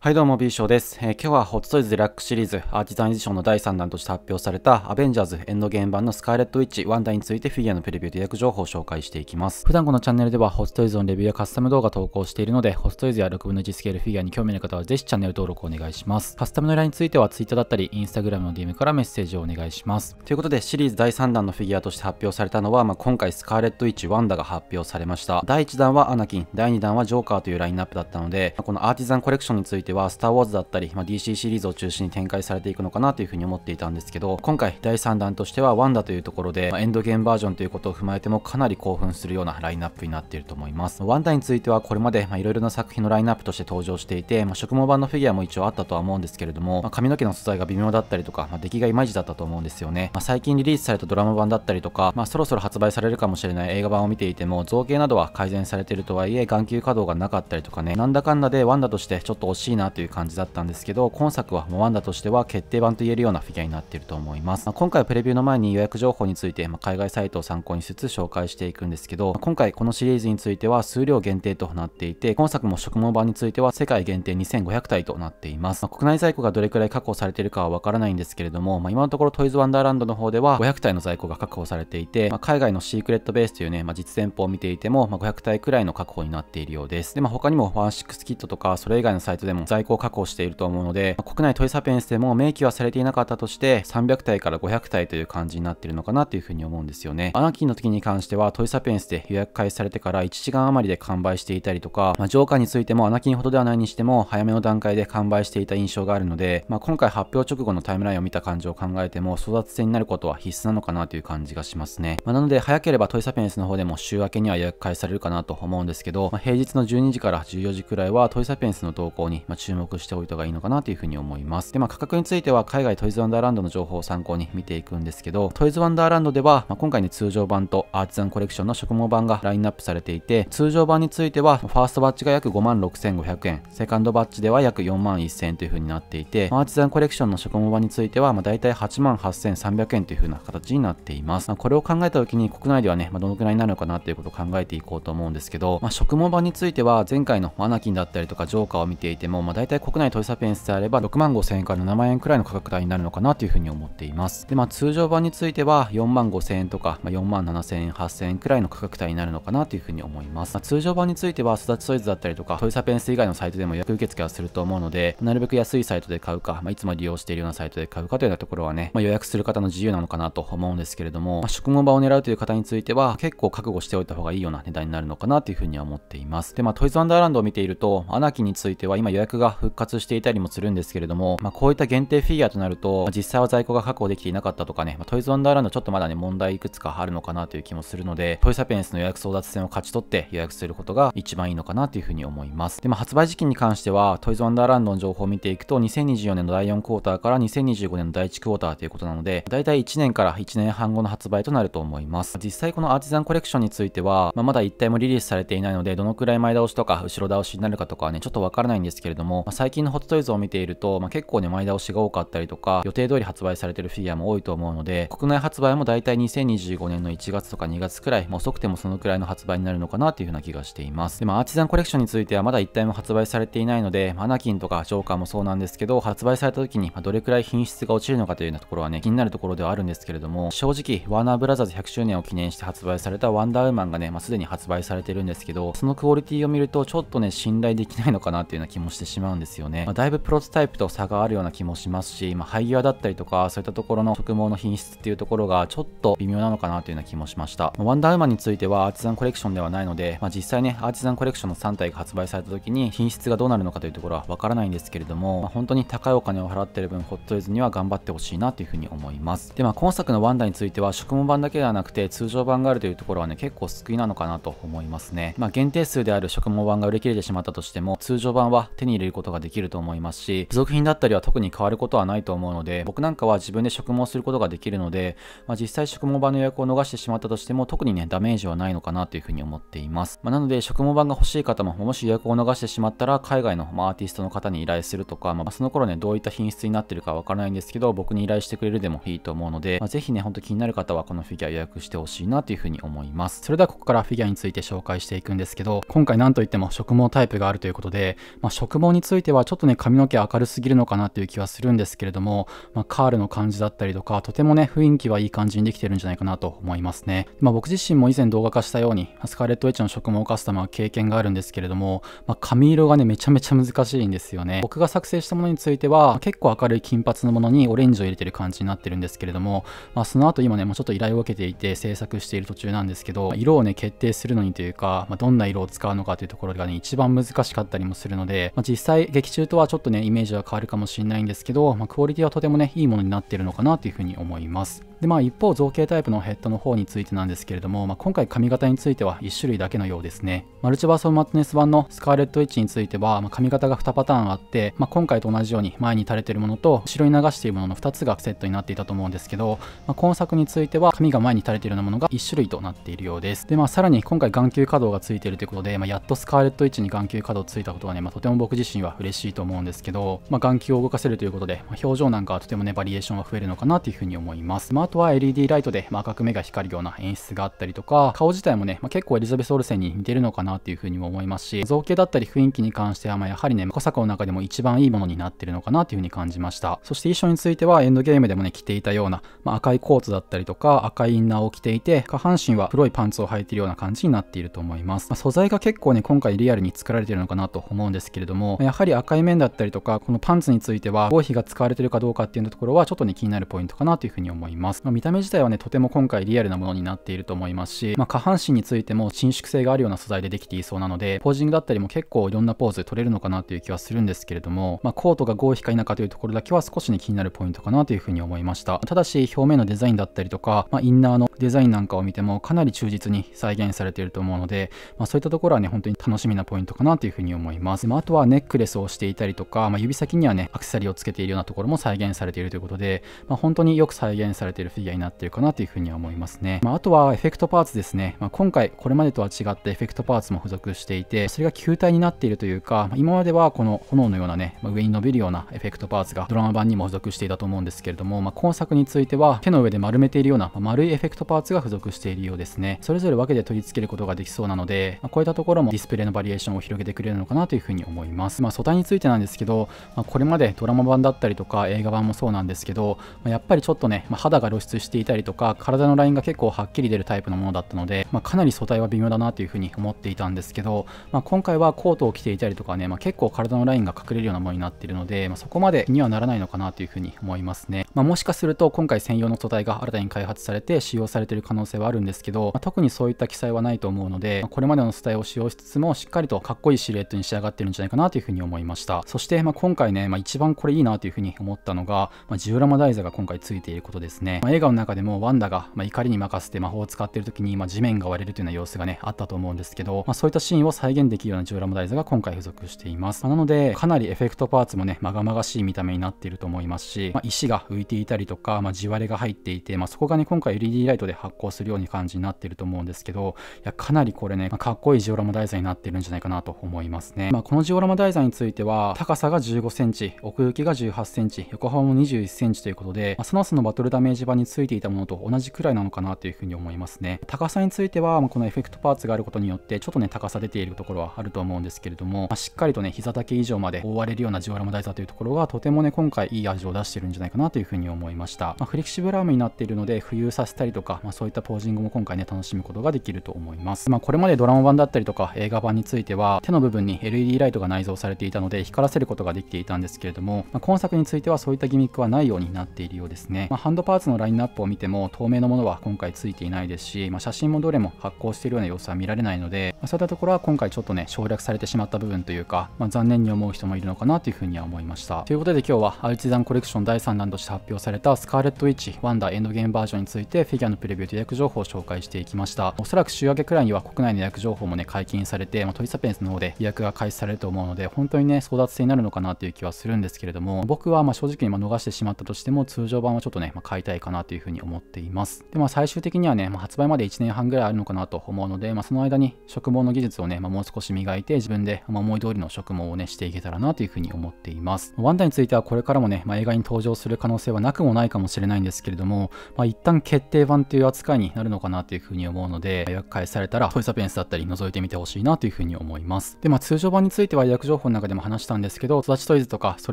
はいどうも B 賞です、えー、今日はホットトイズデラックスシリーズアーティザンエディションの第3弾として発表されたアベンジャーズエンドゲーム版のスカーレットウィッチ1台についてフィギュアのプレビューと予約情報を紹介していきます。普段このチャンネルではホットトイズのレビューやカスタム動画投稿しているのでホットトイズや6分の1スケールフィギュアに興味のある方はぜひチャンネル登録お願いします。カスタムの依頼については Twitter だったり Instagram の DM からメッセージをお願いします。ということでシリーズ第3弾のフィギュアとして発表されたのは、まあ、今回スカーレットウィッチワンダが発表されました。第1弾はアナキン、第2弾はジョーカーというラインナップだったので、まあ、このアーティザンコレクションについてては、スター・ウォーズだったり、まあ、DC シリーズを中心に展開されていくのかなというふうに思っていたんですけど、今回第3弾としては、ワンダというところで、まあ、エンドゲームバージョンということを踏まえてもかなり興奮するようなラインナップになっていると思います。ワンダについては、これまでいろいろな作品のラインナップとして登場していて、まあ、植毛版のフィギュアも一応あったとは思うんですけれども、まあ、髪の毛の素材が微妙だったりとか、まあ、出来がイマイちだったと思うんですよね。まあ、最近リリースされたドラマ版だったりとか、まあ、そろそろ発売されるかもしれない映画版を見ていても、造形などは改善されているとはいえ、眼球稼働がなかったりとかね、なんだかんだでワンダとしてちょっと惜しいなという感じだったんですけど今作はワンダとしては決定版と言えるようなフィギュアになっていると思います、まあ、今回はプレビューの前に予約情報について、まあ、海外サイトを参考にしつつ紹介していくんですけど、まあ、今回このシリーズについては数量限定となっていて今作も食毛版については世界限定2500体となっています、まあ、国内在庫がどれくらい確保されているかはわからないんですけれども、まあ、今のところトイズワンダーランドの方では500体の在庫が確保されていて、まあ、海外のシークレットベースというね、まあ、実店舗を見ていても、まあ、500体くらいの確保になっているようですで、まあ、他にもンシックスキットとかそれ以外のサイトでも在庫を確保していると思うので、国内トイサピエンスでも明記はされていなかったとして、300体から500体という感じになっているのかなというふうに思うんですよね。アナキンの時に関しては、トイサピエンスで予約開始されてから1時間余りで完売していたりとか、まあ、ジョーカーについてもアナキンほどではないにしても、早めの段階で完売していた印象があるので、まあ、今回発表直後のタイムラインを見た感じを考えても、争奪戦になることは必須なのかなという感じがしますね。まあ、なので、早ければトイサピエンスの方でも週明けには予約開始されるかなと思うんですけど、まあ、平日の12時から14時くらいはトイサピエンスの動向に、注目しておいた方がいいのかなというふうに思います。で、まあ、価格については海外トイズワンダーランドの情報を参考に見ていくんですけど、トイズワンダーランドでは、まあ、今回ね、通常版とアーティザンコレクションの食毛版がラインナップされていて、通常版については、ファーストバッジが約5万6500円、セカンドバッジでは約4万1000円というふうになっていて、アーティザンコレクションの食毛版については、まあ、大体8万8300円というふうな形になっています。まあ、これを考えた時に国内ではね、まあ、どのくらいになるのかなということを考えていこうと思うんですけど、まあ、食毛版については、前回のアナキンだったりとかジョーカーを見ていても、まあ、大体国内トイサピエンスであれば6万5 0円から7万円くらいの価格帯になるのかなというふうに思っています。で、まあ、通常版については4万5000円とか、まあ、4万7000円、8000円くらいの価格帯になるのかなというふうに思います。まあ、通常版については、育ちトイズだったりとか、トイサペンス以外のサイトでも予約受付はすると思うので、なるべく安いサイトで買うか、まあ、いつも利用しているようなサイトで買うかというようなところはね、まあ、予約する方の自由なのかなと思うんですけれども、まあ、食後場を狙うという方については、結構覚悟しておいた方がいいような値段になるのかなというふうには思っています。で、まあ、トイズアンダーランドを見ていると、アナキについては今予約が復活していたりもするんですけれども、まあ、こういった限定フィギュアとなると、まあ、実際は在庫が確保できていなかったとかね、まあ、トイズ・ワンダーランドちょっとまだね、問題いくつかあるのかなという気もするので、トイサペンスの予約争奪戦を勝ち取って予約することが一番いいのかなというふうに思います。で、まあ、発売時期に関しては、トイズ・ワンダーランドの情報を見ていくと、2024年の第4クォーターから2025年の第1クォーターということなので、だいたい1年から1年半後の発売となると思います。実際このアーティザンコレクションについては、まあ、まだ一体もリリースされていないので、どのくらい前倒しとか後ろ倒しになるかとかはね、ちょっとわからないんですけれども、も、まあ、最近のホットトイズを見ていると、まあ、結構ね、前倒しが多かったりとか、予定通り発売されてるフィギュアも多いと思うので、国内発売も大体2025年の1月とか2月くらい、まあ、遅くてもそのくらいの発売になるのかなっていうふうな気がしています。で、まあ、アーチザンコレクションについてはまだ1体も発売されていないので、まあ、アナキンとかジョーカーもそうなんですけど、発売された時にどれくらい品質が落ちるのかというようなところはね、気になるところではあるんですけれども、正直、ワーナーブラザーズ100周年を記念して発売されたワンダーウーマンがね、まあ、すでに発売されてるんですけど、そのクオリティを見ると、ちょっとね、信頼できないのかなっていうような気もしてしましまうんですよね。まあ、だいぶプロトタイプと差があるような気もしますし、まあ、ギアだったりとか、そういったところの植毛の品質っていうところがちょっと微妙なのかなというような気もしました。まあ、ワンダーウーマンについてはアーティザンコレクションではないので、まあ、実際ね、アーティザンコレクションの3体が発売された時に品質がどうなるのかというところはわからないんですけれども、まあ、本当に高いお金を払ってる分、ホットレーズには頑張ってほしいなというふうに思います。で、まあ、今作のワンダーについては、植毛版だけではなくて、通常版があるというところはね、結構救いなのかなと思いますね。まあ、限定数である植毛版が売り切れてしまったとしても、通常版は手に入れるいうことができると思いますし、付属品だったりは特に変わることはないと思うので、僕なんかは自分で植毛することができるので、まあ、実際植毛版の予約を逃してしまったとしても、特にね、ダメージはないのかなというふうに思っています。まあ、なので、植毛版が欲しい方も、もし予約を逃してしまったら、海外の、まあ、アーティストの方に依頼するとか、まあ、その頃ね、どういった品質になってるかわからないんですけど、僕に依頼してくれるでもいいと思うので、まあ、ぜひね、ほんと気になる方はこのフィギュア予約してほしいなというふうに思います。それではここからフィギュアについて紹介していくんですけど、今回なんといっても植毛タイプがあるということで、まあ、植毛動についてはちょっとね髪の毛明るすぎるのかなっていう気はするんですけれども、まあ、カールの感じだったりとかとてもね雰囲気はいい感じにできてるんじゃないかなと思いますね、まあ、僕自身も以前動画化したようにスカーレット・エッジの植毛カスタムは経験があるんですけれども、まあ、髪色がねめちゃめちゃ難しいんですよね僕が作成したものについては結構明るい金髪のものにオレンジを入れてる感じになってるんですけれども、まあ、その後今ねもうちょっと依頼を受けていて制作している途中なんですけど色をね決定するのにというか、まあ、どんな色を使うのかというところがね一番難しかったりもするので、まあ、実際劇中とはちょっとねイメージは変わるかもしれないんですけど、まあ、クオリティはとてもねいいものになってるのかなというふうに思いますでまあ、一方造形タイプのヘッドの方についてなんですけれども、まあ、今回髪型については1種類だけのようですねマルチバース・オブ・マットネス版のスカーレット・ウィッチについては、まあ、髪型が2パターンあって、まあ、今回と同じように前に垂れているものと後ろに流しているものの2つがセットになっていたと思うんですけど、まあ、今作については髪が前に垂れているようなものが1種類となっているようですでまあさらに今回眼球可動がついているということで、まあ、やっとスカーレット・ウィッチに眼球可動ついたことはね、まあ、とても僕自身は嬉しいと思うんですけど、まあ、眼球を動かせるということで、まあ、表情なんかはとてもねバリエーションが増えるのかなというふうに思います、まああとは LED ライトで、まあ、赤く目が光るような演出があったりとか、顔自体もね、まあ、結構エリザベス・オルセンに似てるのかなっていうふうにも思いますし、造形だったり雰囲気に関しては、まあ、やはりね、小坂の中でも一番いいものになってるのかなというふうに感じました。そして衣装については、エンドゲームでもね、着ていたような、まあ、赤いコートだったりとか、赤いインナーを着ていて、下半身は黒いパンツを履いているような感じになっていると思います。まあ、素材が結構ね、今回リアルに作られてるのかなと思うんですけれども、やはり赤い面だったりとか、このパンツについては、合皮が使われてるかどうかっていうところは、ちょっとね、気になるポイントかなというふうに思います。。まあ、見た目自体はね、とても今回リアルなものになっていると思いますし、まあ、下半身についても伸縮性があるような素材でできていそうなので、ポージングだったりも結構いろんなポーズ取れるのかなという気はするんですけれども、まあ、コートが合否か否かというところだけは少しね、気になるポイントかなというふうに思いました。ただし、表面のデザインだったりとか、まあ、インナーのデザインなんかを見てもかなり忠実に再現されていると思うので、まあ、そういったところはね、本当に楽しみなポイントかなというふうに思います。まあ、あとはネックレスをしていたりとか、まあ、指先にはね、アクセサリーをつけているようなところも再現されているということで、まあ、本当によく再現されているるフィギュアになってるかなというふうには思いますね。まあ、あとはエフェクトパーツですね。まあ、今回これまでとは違ってエフェクトパーツも付属していて、それが球体になっているというか、今まではこの炎のようなね、まあ、上に伸びるようなエフェクトパーツがドラマ版にも付属していたと思うんですけれども、まあ、今作については手の上で丸めているような、まあ、丸いエフェクトパーツが付属しているようですね。それぞれ分けて取り付けることができそうなので、まあ、こういったところもディスプレイのバリエーションを広げてくれるのかなというふうに思います。まあ、素体についてなんですけど、まあ、これまでドラマ版だったりとか映画版もそうなんですけど、まあ、やっぱりちょっとね、まあ、肌が露出していたりとか体のラインが結構はっきり出るタイプのものだったので、まあ、かなり素体は微妙だなというふうに思っていたんですけど、まあ、今回はコートを着ていたりとかね、まあ、結構体のラインが隠れるようなものになっているので、まそこまでにはならないのかなというふうに思いますね、まもしかすると今回専用の素体が新たに開発されて使用されている可能性はあるんですけど、ま特にそういった記載はないと思うので、まこれまでの素体を使用しつつもしっかりとかっこいいシルエットに仕上がってるんじゃないかなというふうに思いましたそして、ま今回ね、まあ、一番これいいなというふうに思ったのが、まジオラマ台座が今回ついていることですね、まあ、映画の中でもワンダが、まあ、怒りに任せて魔法を使っている時に、まあ、地面が割れるというような様子がねあったと思うんですけど、まあ、そういったシーンを再現できるようなジオラマ台座が今回付属しています、まあ、なのでかなりエフェクトパーツもねまがまがしい見た目になっていると思いますし、まあ、石が浮いていたりとか、まあ、地割れが入っていて、まあ、そこがね今回 LED ライトで発光するように感じになっていると思うんですけどいやかなりこれね、まあ、かっこいいジオラマ台座になっているんじゃないかなと思いますね、まあ、このジオラマ台座については高さが1 5センチ奥行きが1 8センチ横幅も2 1センチということで、まあ、そのスのバトルダメージ版についていたものと同じくらいなのかなというふうに思いますね。高さについては、まこのエフェクトパーツがあることによって、ちょっとね、高さ出ているところはあると思うんですけれども、まあ、しっかりとね、膝丈以上まで覆われるようなジオラマ台座というところが、とてもね、今回いい味を出してるんじゃないかなというふうに思いました。まあ、フレキシブルアームになっているので、浮遊させたりとか、まあ、そういったポージングも今回ね、楽しむことができると思います。まあ、これまでドラマ版だったりとか、映画版については、手の部分に LED ライトが内蔵されていたので、光らせることができていたんですけれども、まあ、今作についてはそういったギミックはないようになっているようですね。まあ、ハンドパーツのラインナップを見ても透明のものは今回ついていないですし、まあ、写真もどれも発行しているような様子は見られないので、まあ、そういったところは今回ちょっとね省略されてしまった部分というか、まあ、残念に思う人もいるのかなというふうには思いましたということで今日はアルチザンコレクション第3弾として発表されたスカーレットウィッチワンダーエンドゲームバージョンについてフィギュアのプレビューと予約情報を紹介していきましたおそらく週明けくらいには国内の予約情報もね解禁されて、まあ、トリサペンスの方で予約が開始されると思うので本当にね争奪戦になるのかなという気はするんですけれども僕はま正直今逃してしまったとしても通常版はちょっとね、まあ、買いたいかかなというふうに思っています。で、まあ、最終的にはね、まあ、発売まで1年半ぐらいあるのかなと思うので、まあ、その間に植毛の技術をね、まあ、もう少し磨いて、自分で思い通りの植毛をね、していけたらなというふうに思っています。ワンダについてはこれからもね、まあ、映画に登場する可能性はなくもないかもしれないんですけれども、まあ、一旦決定版という扱いになるのかなというふうに思うので、予約開始されたら、トイサペンスだったり覗いてみてほしいなというふうに思います。で、まあ、通常版については予約情報の中でも話したんですけど、育ちトイズとか、そ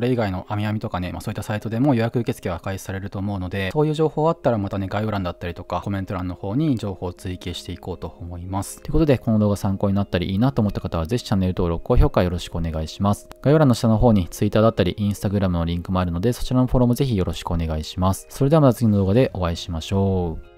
れ以外の網みとかね、まあ、そういったサイトでも予約受付は開始されると思うので、そういう情情報あったらまたね、概要欄だったりとか、コメント欄の方に情報を追記していこうと思います。ということで、この動画参考になったりいいなと思った方は、ぜひチャンネル登録、高評価よろしくお願いします。概要欄の下の方に Twitter だったり、Instagram のリンクもあるので、そちらのフォローもぜひよろしくお願いします。それではまた次の動画でお会いしましょう。